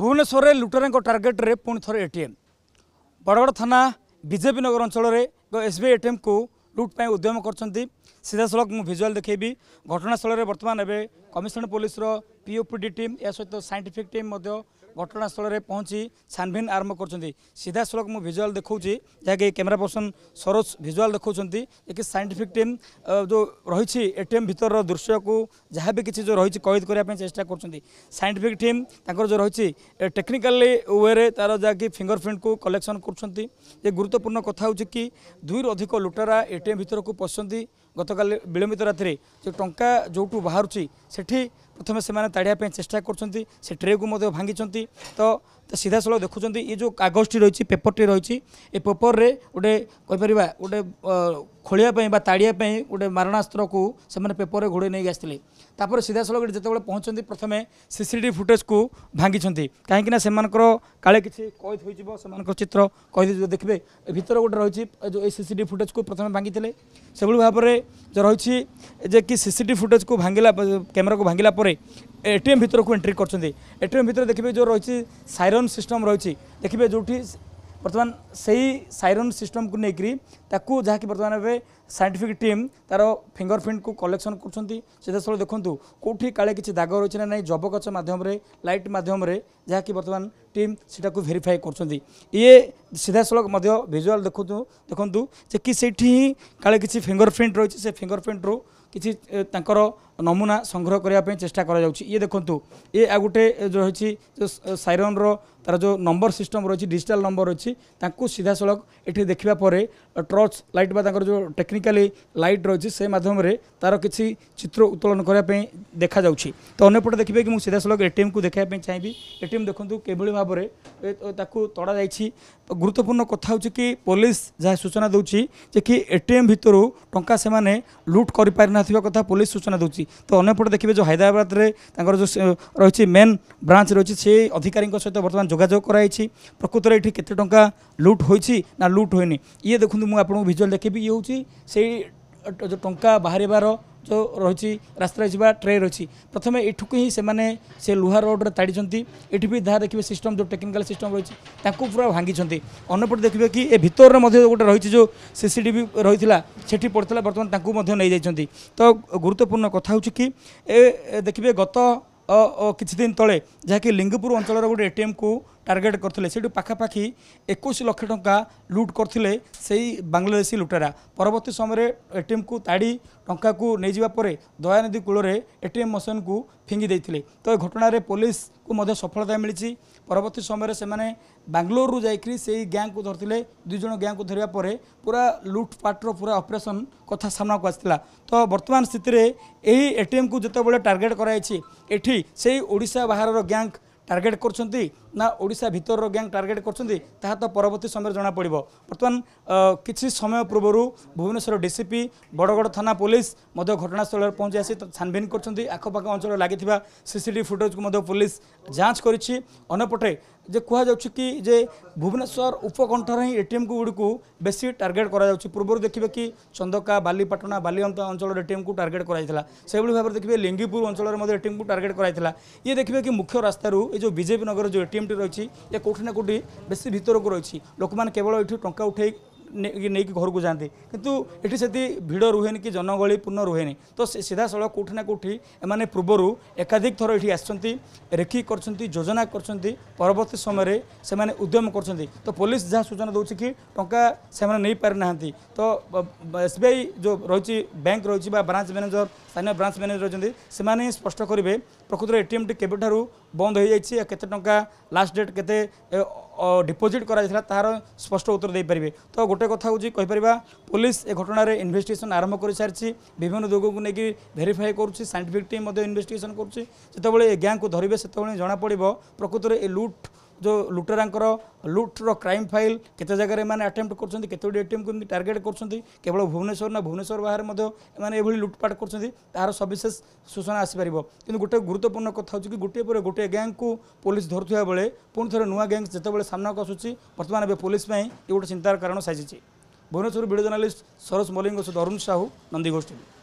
ଭୁବନେଶ୍ୱରରେ ଲୁଟେରାଙ୍କ ଟାର୍ଗେଟ୍ରେ ପୁଣି ଥରେ ଏଟିଏମ୍ ବଡ଼ଗଡ଼ ଥାନା ବିଜେପି ନଗର ଅଞ୍ଚଳରେ ଏକ ଏସ୍ ବି ଆଇ ଏଟିଏମ୍କୁ ଲୁଟ୍ ପାଇଁ ଉଦ୍ୟମ କରିଛନ୍ତି ସିଧାସଳଖ ମୁଁ ଭିଜୁଆଲ୍ ଦେଖାଇବି ଘଟଣାସ୍ଥଳରେ ବର୍ତ୍ତମାନ ଏବେ କମିଶନ ପୋଲିସର ପିଓପିଡ଼ି ଟିମ୍ ଏହା ସହିତ ସାଇଣ୍ଟିଫିକ୍ ଟିମ୍ ମଧ୍ୟ ঘটনাস্থଳରେ ପହଞ୍ଚି ଛାନଭିନ୍ ଆରମ୍ଭ କରୁଛନ୍ତି ସିଧାସଳଖ ମୁଁ ଭିଜୁଆଲ୍ ଦେଖାଉଛି ଯାହାକି କ୍ୟାମେରା ପର୍ସନ୍ ସରୋଜ ଭିଜୁଆଲ୍ ଦେଖାଉଛନ୍ତି ଯାହାକି ସାଇଣ୍ଟିଫିକ୍ ଟିମ୍ ଯେଉଁ ରହିଛି ଏଟିଏମ୍ ଭିତରର ଦୃଶ୍ୟକୁ ଯାହା ବି କିଛି ଯେଉଁ ରହିଛି କଏଦ କରିବା ପାଇଁ ଚେଷ୍ଟା କରୁଛନ୍ତି ସାଇଣ୍ଟିଫିକ୍ ଟିମ୍ ତାଙ୍କର ଯେଉଁ ରହିଛି ଟେକ୍ନିକାଲି ୱେରେ ତା'ର ଯାହାକି ଫିଙ୍ଗର ପ୍ରିଣ୍ଟକୁ କଲେକ୍ସନ୍ କରୁଛନ୍ତି ଏ ଗୁରୁତ୍ୱପୂର୍ଣ୍ଣ କଥା ହେଉଛି କି ଦୁଇରୁ ଅଧିକ ଲୁଟେରା ଏଟିଏମ୍ ଭିତରକୁ ପଶିଛନ୍ତି ଗତକାଲି ବିଳମ୍ବିତ ରାତିରେ ଯେଉଁ ଟଙ୍କା ଯେଉଁଠୁ ବାହାରୁଛି ସେଠି ପ୍ରଥମେ ସେମାନେ ତାଡ଼ିବା ପାଇଁ ଚେଷ୍ଟା କରୁଛନ୍ତି ସେ ଟ୍ରେକୁ ମଧ୍ୟ ଭାଙ୍ଗିଛନ୍ତି ତ ତ ସିଧାସଳଖ ଦେଖୁଛନ୍ତି ଏ ଯେଉଁ କାଗଜଟି ରହିଛି ପେପରଟି ରହିଛି ଏ ପେପରରେ ଗୋଟେ କହିପାରିବା ଗୋଟେ ଖୋଳିବା ପାଇଁ ବା ତାଡ଼ିବା ପାଇଁ ଗୋଟେ ମାରଣାସ୍ତ୍ରକୁ ସେମାନେ ପେପରରେ ଘୋଡ଼େଇ ନେଇକି ଆସିଥିଲେ ତାପରେ ସିଧାସଳଖ ଯେତେବେଳେ ପହଞ୍ଚନ୍ତି ପ୍ରଥମେ ସିସିଟିଭି ଫୁଟେଜକୁ ଭାଙ୍ଗିଛନ୍ତି କାହିଁକିନା ସେମାନଙ୍କର କାଳେ କିଛି କଏଦ ହୋଇଯିବ ସେମାନଙ୍କର ଚିତ୍ର କହିଦେଇଯିବ ଦେଖିବେ ଭିତରେ ଗୋଟେ ରହିଛି ଯେଉଁ ଏଇ ସିସିଟିଭି ଫୁଟେଜକୁ ପ୍ରଥମେ ଭାଙ୍ଗିଥିଲେ ସେଭଳି ଭାବରେ ଯେଉଁ ରହିଛି ଯେ କି ସିସିଟିଭି ଫୁଟେଜକୁ ଭାଙ୍ଗିଲା କ୍ୟାମେରାକୁ ଭାଙ୍ଗିଲା ପରେ এটিএম ভিতরক এন্ট্রি করছেন এটিএম ভিতরে দেখবে যে রয়েছে সাইরন সিস্টম রয়েছে দেখবে যেটি বর্তমান সেই সাইরন সিস্টমকে নেই তাকে যা কি বর্তমান এবার সাইন্টিফিক টিম তার ফিঙ্গর প্রিন্টক কলেকশন করছেন সেতস্থলে দেখুন কোটি কালে কিছু দাগ রয়েছে না জব কচ মাধ্যমে লাইট মাধ্যমে যা কি বর্তমান টিম সেটা ভেরিফাই করছেন ইয়ে সিধাসলখ ভিজুয়াল দেখু দেখুন যে কি সেইটি কালে কিছু ফিঙ্গর প্রিন্ট রয়েছে সে ফিঙ্গর প্রিন্টরু কিছু তাঁর নমুনা সংগ্রহ করা চেষ্টা করা যাচ্ছে ইয়ে দেখুন এ আগে গোটে যে রয়েছে সাইরনর তার যে নম্বর সিষ্টম রয়েছে ডিজিটাল নম্বর রয়েছে তাঁকু সিধাসলখ এটি দেখা পরে টর্চ লাইট বা তাঁর যে টেকনিকালি লাইট রয়েছে সে মাধ্যমে তার কিছু চিত্র উত্তোলন করা দেখা যাচ্ছে তো অন্যপটে দেখবে কি সিধাসলখ এটিএম কু দেখা চাইবি এটিএম দেখুন কিভাবে ভাবে তাকে তড়া যাই গুরুত্বপূর্ণ কথা হচ্ছে কি পুলিশ যা সূচনা দেছি যে কি এটিএম ভিতর টঙ্কা সে লুট করে পারি না কথা পুলিশ সূচনা দেছি ତ ଅନ୍ୟପଟେ ଦେଖିବେ ଯେଉଁ ହାଇଦ୍ରାବାଦରେ ତାଙ୍କର ଯେଉଁ ରହିଛି ମେନ୍ ବ୍ରାଞ୍ଚ ରହିଛି ସେ ଅଧିକାରୀଙ୍କ ସହିତ ବର୍ତ୍ତମାନ ଯୋଗାଯୋଗ କରାଯାଇଛି ପ୍ରକୃତରେ ଏଠି କେତେ ଟଙ୍କା ଲୁଟ୍ ହୋଇଛି ନା ଲୁଟ୍ ହୋଇନି ଇଏ ଦେଖନ୍ତୁ ମୁଁ ଆପଣଙ୍କୁ ଭିଜୁଆଲ୍ ଦେଖେଇବି ଇଏ ହେଉଛି ସେଇ ଟଙ୍କା ବାହାରିବାର ଯେଉଁ ରହିଛି ରାସ୍ତାରେ ଯିବା ଟ୍ରେ ରହିଛି ପ୍ରଥମେ ଏଠୁକୁ ହିଁ ସେମାନେ ସେ ଲୁହା ରୋଡ଼ରେ ତାଡ଼ିଛନ୍ତି ଏଠି ବି ଯାହା ଦେଖିବେ ସିଷ୍ଟମ୍ ଯେଉଁ ଟେକ୍ନିକାଲ୍ ସିଷ୍ଟମ୍ ରହିଛି ତାଙ୍କୁ ପୁରା ଭାଙ୍ଗିଛନ୍ତି ଅନ୍ୟପଟେ ଦେଖିବେ କି ଏ ଭିତରରେ ମଧ୍ୟ ଗୋଟେ ରହିଛି ଯେଉଁ ସିସିଟିଭି ରହିଥିଲା ସେଠି ପଡ଼ିଥିଲା ବର୍ତ୍ତମାନ ତାଙ୍କୁ ମଧ୍ୟ ନେଇଯାଇଛନ୍ତି ତ ଗୁରୁତ୍ୱପୂର୍ଣ୍ଣ କଥା ହେଉଛି କି ଏ ଦେଖିବେ ଗତ କିଛି ଦିନ ତଳେ ଯାହାକି ଲିଙ୍ଗପୁର ଅଞ୍ଚଳର ଗୋଟେ ଏଟିଏମ୍କୁ টার্গেট করলে সেটু পাখাপাখি একুশ লক্ষ টঙ্কা লুট করলে সেই বাংলাদেশী লুটেরা পরবর্তী সময়ে এটিএমকু তাড়ি টঙ্কাকু নেইযা পরে দয়ানিধি কূলরে এটিএম মশিনকু ফিঙ্গি ଦେଇଥିଲେ ତ ଏ ଘଟଣାରେ ପୋଲିସକୁ ମଧ୍ୟ ସଫଳତା ମିଳିଛି ପରବର୍ତ୍ତୀ ସମୟରେ ସେମାନେ ବାଙ୍ଗଲୋରରୁ ଯାଇକରି ସେଇ ଗ୍ୟାଙ୍ଗକୁ ଧରିଥିଲେ ଦୁଇ ଜଣ ଗ୍ୟାଙ୍ଗକୁ ଧରିବା ପରେ ପୁରା ଲୁଟ୍ପାଟ୍ର ପୁରା ଅପରେସନ୍ କଥା ସାମ୍ନାକୁ ଆସିଥିଲା ତ ବର୍ତ୍ତମାନ ସ୍ଥିତିରେ ଏହି ଏଟିଏମ୍କୁ ଯେତେବେଳେ ଟାର୍ଗେଟ୍ କରାଯାଇଛି ଏଠି ସେଇ ଓଡ଼ିଶା ବାହାରର ଗ୍ୟାଙ୍ଗ ଟାର୍ଗେଟ୍ କରୁଛନ୍ତି ନା ଓଡ଼ିଶା ଭିତରର ଗ୍ୟାଙ୍ଗ ଟାର୍ଗେଟ୍ କରୁଛନ୍ତି ତାହା ତ ପରବର୍ତ୍ତୀ ସମୟରେ ଜଣାପଡ଼ିବ ବର୍ତ୍ତମାନ କିଛି ସମୟ ପୂର୍ବରୁ ଭୁବନେଶ୍ୱର ଡିସିପି ବଡ଼ଗଡ଼ ଥାନା ପୋଲିସ ମଧ୍ୟ ଘଟଣାସ୍ଥଳରେ ପହଞ୍ଚି ଆସି ଛାନଭିନ କରୁଛନ୍ତି ଆଖପାଖ ଅଞ୍ଚଳରେ ଲାଗିଥିବା ସିସିଟିଭି ଫୁଟେଜକୁ ମଧ୍ୟ ପୋଲିସ ଯାଞ୍ଚ କରିଛି ଅନ୍ୟପଟେ ଯେ କୁହାଯାଉଛି କି ଯେ ଭୁବନେଶ୍ୱର ଉପକଣ୍ଠରେ ହିଁ ଏଟିଏମ୍କୁ ଗୁଡ଼ିକୁ ବେଶୀ ଟାର୍ଗେଟ୍ କରାଯାଉଛି ପୂର୍ବରୁ ଦେଖିବେ କି ଚନ୍ଦକା ବାଲିପାଟଣା ବାଲିଅନ୍ତା ଅଞ୍ଚଳର ଏଟିଏମ୍କୁ ଟାର୍ଗେଟ୍ କରାଯାଇଥିଲା ସେଭଳି ଭାବରେ ଦେଖିବେ ଲିଙ୍ଗିପୁର ଅଞ୍ଚଳରେ ମଧ୍ୟ ଏଟିଏମ୍କୁ ଟାର୍ଗେଟ୍ କରାଯାଇଥିଲା ଇଏ ଦେଖିବେ କି ମୁଖ୍ୟ ରାସ୍ତାରୁ ଏ ଯେଉଁ ବିଜେପି ନଗର ଯେଉଁ ଏଟିଏମ୍ ସିଷ୍ଟମଟି ରହିଛି ଯେ କେଉଁଠି ନା କେଉଁଠି ବେଶୀ ଭିତରକୁ ରହିଛି ଲୋକମାନେ କେବଳ ଏଇଠୁ ଟଙ୍କା ଉଠାଇ ନେଇକି ଘରକୁ ଯାଆନ୍ତି କିନ୍ତୁ ଏଠି ସେଠି ଭିଡ଼ ରୁହେନି କି ଜନଗହଳି ପୂର୍ଣ୍ଣ ରୁହେନି ତ ସିଧାସଳଖ କେଉଁଠି ନା କେଉଁଠି ଏମାନେ ପୂର୍ବରୁ ଏକାଧିକ ଥର ଏଠି ଆସିଛନ୍ତି ରେଖି କରିଛନ୍ତି ଯୋଜନା କରିଛନ୍ତି ପରବର୍ତ୍ତୀ ସମୟରେ ସେମାନେ ଉଦ୍ୟମ କରୁଛନ୍ତି ତ ପୋଲିସ ଯାହା ସୂଚନା ଦେଉଛି କି ଟଙ୍କା ସେମାନେ ନେଇପାରିନାହାନ୍ତି ତ ଏସ୍ବିଆଇ ଯେଉଁ ରହିଛି ବ୍ୟାଙ୍କ ରହିଛି ବା ବ୍ରାଞ୍ଚ ମ୍ୟାନେଜର ସ୍ଥାନୀୟ ବ୍ରାଞ୍ଚ ମ୍ୟାନେଜର ରହିଛନ୍ତି ସେମାନେ ସ୍ପଷ୍ଟ କରିବେ ପ୍ରକୃତରେ ଏଟିଏମ୍ଟି କେବେଠାରୁ বন্ধ হয়ে যাই কেতে টঙ্কা লাস্ট ডেট কেতে ডিপোজিট করা যাই তাহার স্পষ্ট উত্তর দিয়ে তো গোটে কথা হচ্ছে কইপার পুলিশ এ ঘটনার ইনভেস্টিগেসন আরম্ভ করে সারিছি বিভিন্ন দিগকু নিয়ে ভেরিফাই করছে সাইন্টিফিক টিম ইনভেস্টিগেসন করছে যেতবে এ গ্যাংকু ধরবে সেতবে জনাপড়ব প্রকৃতরে এ লুট ଯେଉଁ ଲୁଟେରାଙ୍କର ଲୁଟ୍ର କ୍ରାଇମ୍ ଫାଇଲ୍ କେତେ ଜାଗାରେ ଏମାନେ ଆଟେମ୍ପ୍ଟ କରୁଛନ୍ତି କେତେଗୁଡ଼ିଏ ଏଟିଏମ୍କୁ ଟାର୍ଗେଟ୍ କରୁଛନ୍ତି କେବଳ ଭୁବନେଶ୍ୱର ନା ଭୁବନେଶ୍ୱର ବାହାରେ ମଧ୍ୟ ଏମାନେ ଏଭଳି ଲୁଟ୍ପାଟ୍ କରୁଛନ୍ତି ତାହାର ସବିଶେଷ ସୂଚନା ଆସିପାରିବ କିନ୍ତୁ ଗୋଟେ ଗୁରୁତ୍ୱପୂର୍ଣ୍ଣ କଥା ହେଉଛି କି ଗୋଟିଏ ପରେ ଗୋଟିଏ ଗ୍ୟାଙ୍ଗ୍କୁ ପୋଲିସ ଧରୁଥିବା ବେଳେ ପୁଣି ଥରେ ନୂଆ ଗ୍ୟାଙ୍ଗ୍ ଯେତେବେଳେ ସାମ୍ନାକୁ ଆସୁଛି ବର୍ତ୍ତମାନ ଏବେ ପୋଲିସ ପାଇଁ ଏ ଗୋଟେ ଚିନ୍ତାର କାରଣ ସାଜିଛି ଭୁବନେଶ୍ୱର ଭିଡ଼ିଓ ଜର୍ନାଲିଷ୍ଟ ସରୋଜ ମଲ୍ଲିକଙ୍କ ସହିତ ଅରୁଣ ସାହୁ ନନ୍ଦୀ ଗୋଷ୍ଠୀ